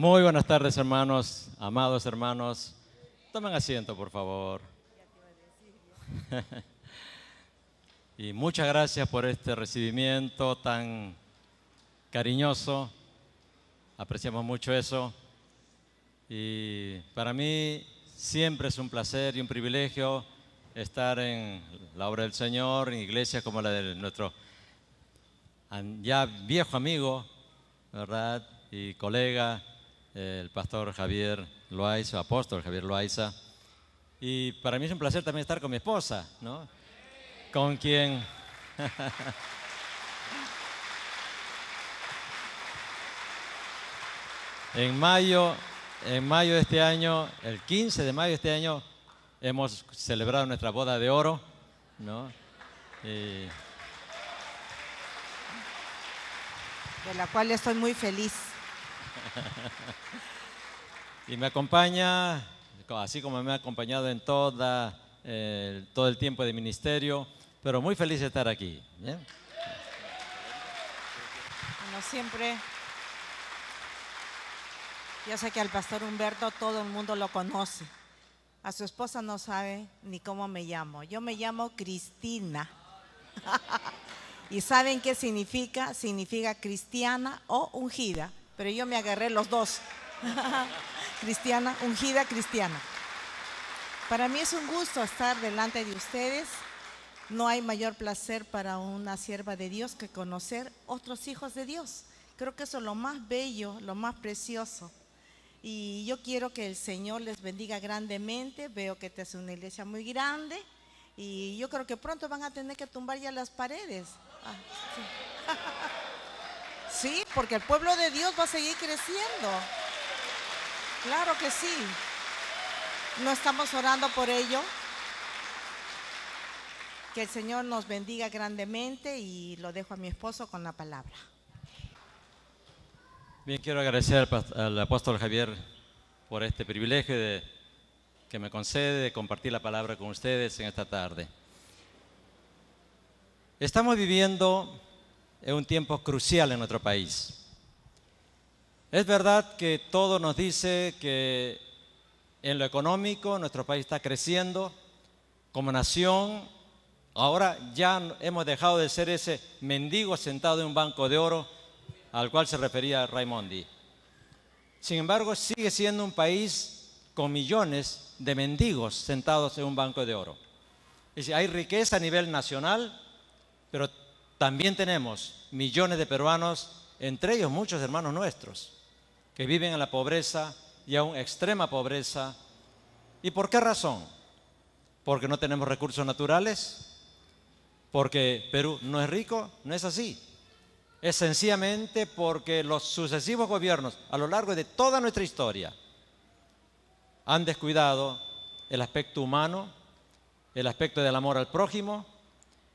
Muy buenas tardes, hermanos, amados hermanos. Tomen asiento, por favor. y muchas gracias por este recibimiento tan cariñoso. Apreciamos mucho eso. Y para mí siempre es un placer y un privilegio estar en la obra del Señor, en iglesia, como la de nuestro ya viejo amigo, ¿verdad? Y colega, el pastor Javier Loaiza, apóstol Javier Loaiza. Y para mí es un placer también estar con mi esposa, ¿no? Con quien... en mayo, en mayo de este año, el 15 de mayo de este año, hemos celebrado nuestra boda de oro, ¿no? De la cual estoy muy feliz y me acompaña, así como me ha acompañado en toda, eh, todo el tiempo de ministerio, pero muy feliz de estar aquí. ¿eh? siempre, yo sé que al pastor Humberto todo el mundo lo conoce. A su esposa no sabe ni cómo me llamo. Yo me llamo Cristina. ¿Y saben qué significa? Significa cristiana o ungida pero yo me agarré los dos. cristiana, ungida cristiana. Para mí es un gusto estar delante de ustedes. No hay mayor placer para una sierva de Dios que conocer otros hijos de Dios. Creo que eso es lo más bello, lo más precioso. Y yo quiero que el Señor les bendiga grandemente. Veo que te hace una iglesia muy grande. Y yo creo que pronto van a tener que tumbar ya las paredes. Ah, Sí, porque el pueblo de Dios va a seguir creciendo. Claro que sí. No estamos orando por ello. Que el Señor nos bendiga grandemente y lo dejo a mi esposo con la palabra. Bien, quiero agradecer al, apóstol Javier por este privilegio de, que me concede de compartir la palabra con ustedes en esta tarde. Estamos viviendo es un tiempo crucial en nuestro país. Es verdad que todo nos dice que en lo económico nuestro país está creciendo como nación. Ahora ya hemos dejado de ser ese mendigo sentado en un banco de oro al cual se refería Raimondi. Sin embargo, sigue siendo un país con millones de mendigos sentados en un banco de oro. y si hay riqueza a nivel nacional, pero también tenemos millones de peruanos, entre ellos muchos hermanos nuestros, que viven en la pobreza y aún extrema pobreza. ¿Y por qué razón? Porque no tenemos recursos naturales, porque Perú no es rico, no es así. Es sencillamente porque los sucesivos gobiernos a lo largo de toda nuestra historia han descuidado el aspecto humano, el aspecto del amor al prójimo,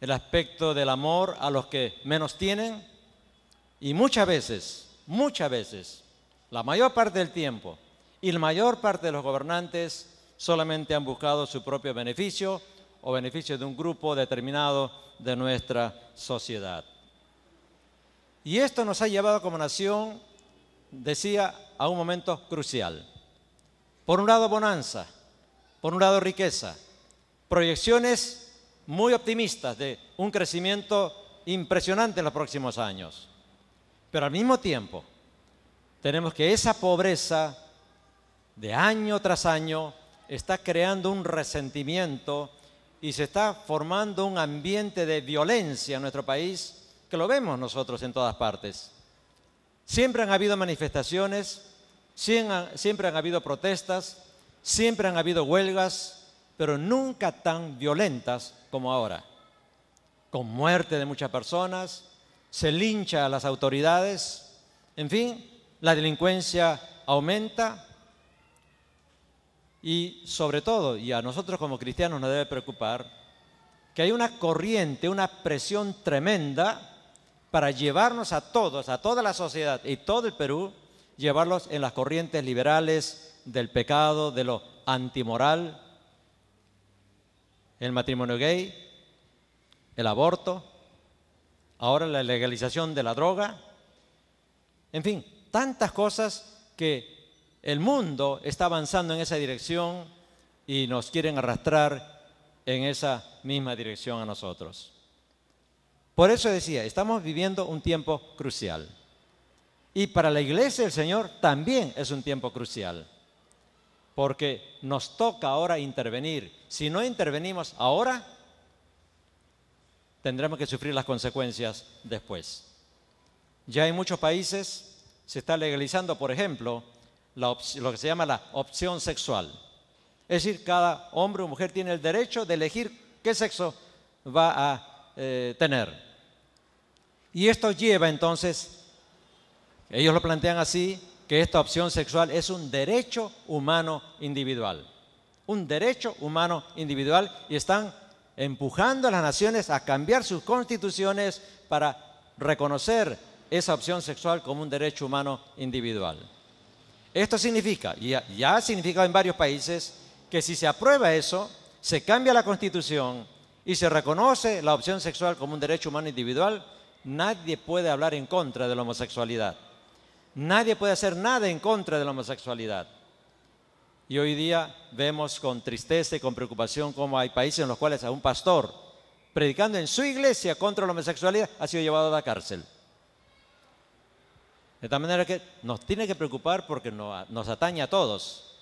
el aspecto del amor a los que menos tienen y muchas veces, muchas veces, la mayor parte del tiempo y la mayor parte de los gobernantes solamente han buscado su propio beneficio o beneficio de un grupo determinado de nuestra sociedad. Y esto nos ha llevado como nación, decía, a un momento crucial. Por un lado, bonanza, por un lado, riqueza, proyecciones muy optimistas de un crecimiento impresionante en los próximos años. Pero al mismo tiempo, tenemos que esa pobreza de año tras año está creando un resentimiento y se está formando un ambiente de violencia en nuestro país que lo vemos nosotros en todas partes. Siempre han habido manifestaciones, siempre han habido protestas, siempre han habido huelgas, pero nunca tan violentas como ahora. Con muerte de muchas personas, se lincha a las autoridades, en fin, la delincuencia aumenta y sobre todo, y a nosotros como cristianos nos debe preocupar, que hay una corriente, una presión tremenda para llevarnos a todos, a toda la sociedad y todo el Perú, llevarlos en las corrientes liberales del pecado, de lo antimoral, el matrimonio gay, el aborto, ahora la legalización de la droga, en fin, tantas cosas que el mundo está avanzando en esa dirección y nos quieren arrastrar en esa misma dirección a nosotros. Por eso decía, estamos viviendo un tiempo crucial. Y para la iglesia del Señor también es un tiempo crucial porque nos toca ahora intervenir. Si no intervenimos ahora, tendremos que sufrir las consecuencias después. Ya en muchos países se está legalizando, por ejemplo, lo que se llama la opción sexual. Es decir, cada hombre o mujer tiene el derecho de elegir qué sexo va a eh, tener. Y esto lleva entonces, ellos lo plantean así, que esta opción sexual es un derecho humano individual. Un derecho humano individual y están empujando a las naciones a cambiar sus constituciones para reconocer esa opción sexual como un derecho humano individual. Esto significa, y ya ha significado en varios países, que si se aprueba eso, se cambia la constitución y se reconoce la opción sexual como un derecho humano individual, nadie puede hablar en contra de la homosexualidad. Nadie puede hacer nada en contra de la homosexualidad. Y hoy día vemos con tristeza y con preocupación cómo hay países en los cuales a un pastor predicando en su iglesia contra la homosexualidad ha sido llevado a la cárcel. De tal manera que nos tiene que preocupar porque nos atañe a todos.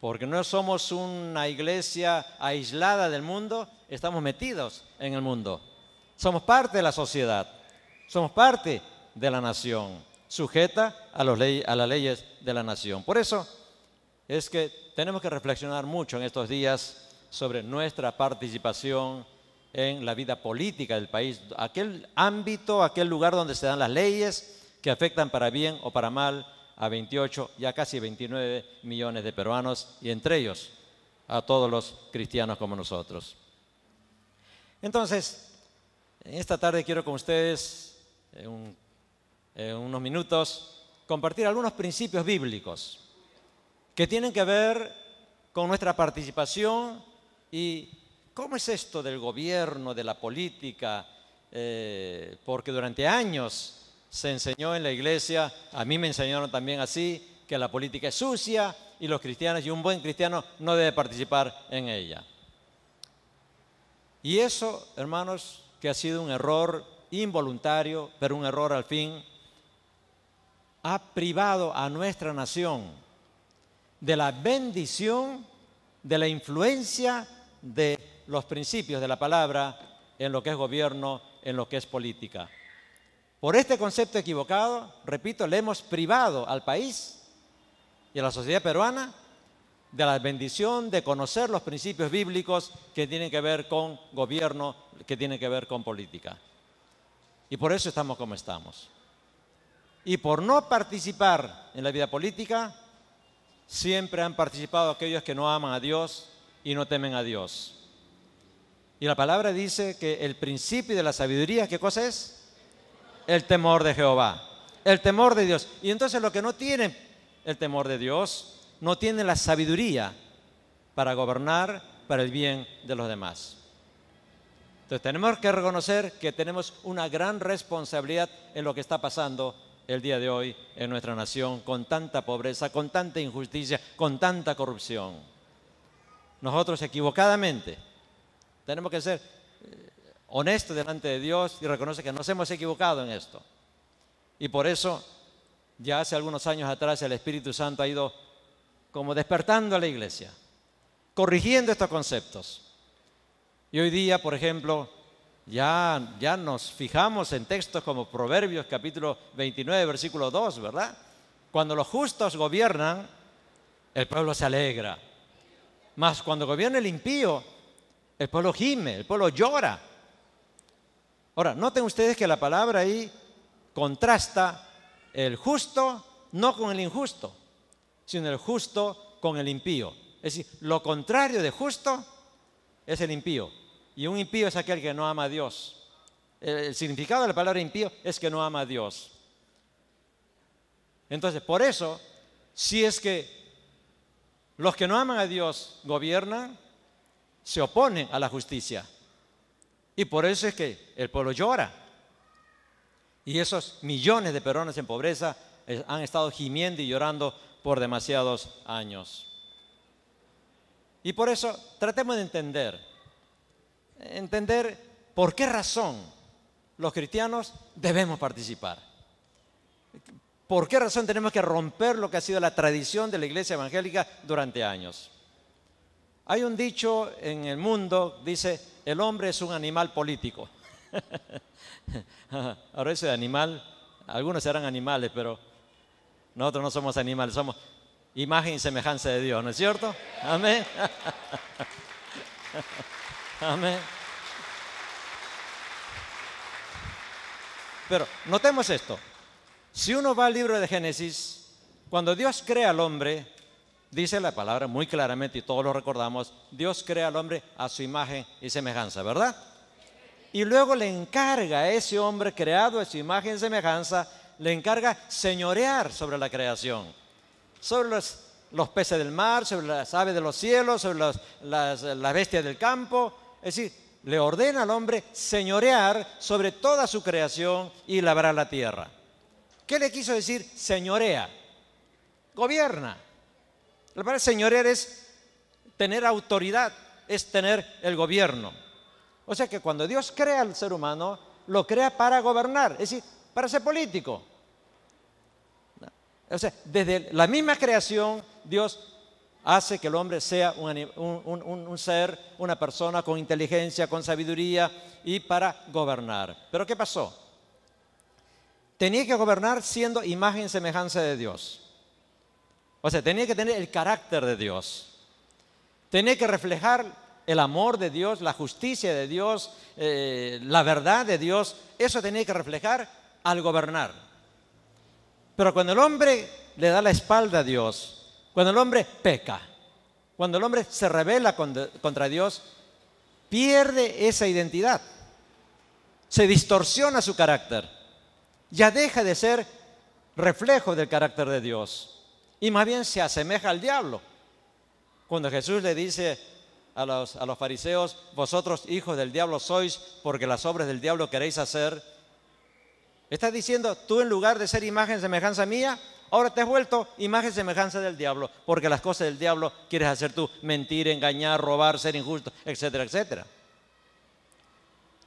Porque no somos una iglesia aislada del mundo, estamos metidos en el mundo. Somos parte de la sociedad, somos parte de la nación sujeta a, las leyes de la nación. Por eso es que tenemos que reflexionar mucho en estos días sobre nuestra participación en la vida política del país, aquel ámbito, aquel lugar donde se dan las leyes que afectan para bien o para mal a 28, ya casi 29 millones de peruanos y entre ellos a todos los cristianos como nosotros. Entonces, en esta tarde quiero con ustedes, un en eh, unos minutos compartir algunos principios bíblicos que tienen que ver con nuestra participación y cómo es esto del gobierno, de la política, eh, porque durante años se enseñó en la iglesia, a mí me enseñaron también así, que la política es sucia y los cristianos y un buen cristiano no debe participar en ella. Y eso, hermanos, que ha sido un error involuntario, pero un error al fin ha privado a nuestra nación de la bendición, de la influencia de los principios de la palabra en lo que es gobierno, en lo que es política. Por este concepto equivocado, repito, le hemos privado al país y a la sociedad peruana de la bendición de conocer los principios bíblicos que tienen que ver con gobierno, que tienen que ver con política. Y por eso estamos como estamos. Y por no participar en la vida política, siempre han participado aquellos que no aman a Dios y no temen a Dios. Y la palabra dice que el principio de la sabiduría, ¿qué cosa es? El temor de Jehová, el temor de Dios. Y entonces lo que no tiene el temor de Dios, no tiene la sabiduría para gobernar para el bien de los demás. Entonces tenemos que reconocer que tenemos una gran responsabilidad en lo que está pasando el día de hoy en nuestra nación, con tanta pobreza, con tanta injusticia, con tanta corrupción. Nosotros equivocadamente tenemos que ser eh, honestos delante de Dios y reconocer que nos hemos equivocado en esto. Y por eso, ya hace algunos años atrás, el Espíritu Santo ha ido como despertando a la iglesia, corrigiendo estos conceptos. Y hoy día, por ejemplo, ya, ya nos fijamos en textos como Proverbios capítulo 29, versículo 2, ¿verdad? Cuando los justos gobiernan, el pueblo se alegra. Mas cuando gobierna el impío, el pueblo gime, el pueblo llora. Ahora, noten ustedes que la palabra ahí contrasta el justo no con el injusto, sino el justo con el impío. Es decir, lo contrario de justo es el impío. Y un impío es aquel que no ama a Dios. El significado de la palabra impío es que no ama a Dios. Entonces, por eso, si es que los que no aman a Dios gobiernan, se oponen a la justicia. Y por eso es que el pueblo llora. Y esos millones de personas en pobreza eh, han estado gimiendo y llorando por demasiados años. Y por eso tratemos de entender entender por qué razón los cristianos debemos participar. ¿Por qué razón tenemos que romper lo que ha sido la tradición de la iglesia evangélica durante años? Hay un dicho en el mundo, dice, el hombre es un animal político. Ahora eso de animal, algunos serán animales, pero nosotros no somos animales, somos imagen y semejanza de Dios, ¿no es cierto? Amén. Amén. Pero notemos esto. Si uno va al libro de Génesis, cuando Dios crea al hombre, dice la palabra muy claramente y todos lo recordamos, Dios crea al hombre a su imagen y semejanza, ¿verdad? Y luego le encarga a ese hombre creado a su imagen y semejanza, le encarga señorear sobre la creación, sobre los, peces del mar, sobre las aves de los cielos, sobre las bestias del campo, es decir, le ordena al hombre señorear sobre toda su creación y labrar la tierra. ¿Qué le quiso decir señorea? Gobierna. La palabra señorear es tener autoridad, es tener el gobierno. O sea que cuando Dios crea al ser humano, lo crea para gobernar, es decir, para ser político. O sea, desde la misma creación, Dios hace que el hombre sea un, ser, una persona con inteligencia, con sabiduría y para gobernar. Pero ¿qué pasó? Tenía que gobernar siendo imagen y semejanza de Dios. O sea, tenía que tener el carácter de Dios. Tenía que reflejar el amor de Dios, la justicia de Dios, eh, la verdad de Dios. Eso tenía que reflejar al gobernar. Pero cuando el hombre le da la espalda a Dios, cuando el hombre peca, cuando el hombre se rebela contra Dios, pierde esa identidad. Se distorsiona su carácter. Ya deja de ser reflejo del carácter de Dios. Y más bien se asemeja al diablo. Cuando Jesús le dice a los, fariseos, vosotros hijos del diablo sois porque las obras del diablo queréis hacer, está diciendo, tú en lugar de ser imagen semejanza mía, Ahora te has vuelto imagen semejanza del diablo, porque las cosas del diablo quieres hacer tú, mentir, engañar, robar, ser injusto, etcétera, etcétera.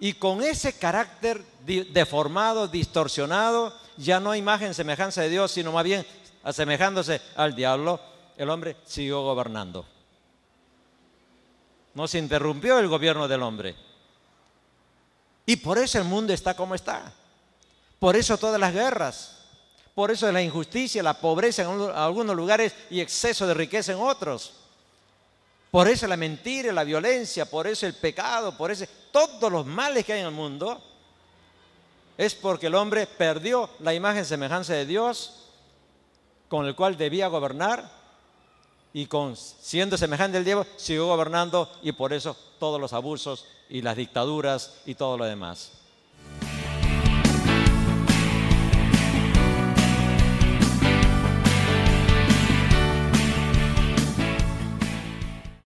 Y con ese carácter deformado, distorsionado, ya no hay imagen semejanza de Dios, sino más bien asemejándose al diablo, el hombre siguió gobernando. No se interrumpió el gobierno del hombre. Y por eso el mundo está como está. Por eso todas las guerras, por eso es la injusticia, la pobreza en algunos lugares y exceso de riqueza en otros. Por eso la mentira, la violencia, por eso el pecado, por eso todos los males que hay en el mundo es porque el hombre perdió la imagen semejanza de Dios con el cual debía gobernar y con, siendo semejante al diablo siguió gobernando y por eso todos los abusos y las dictaduras y todo lo demás.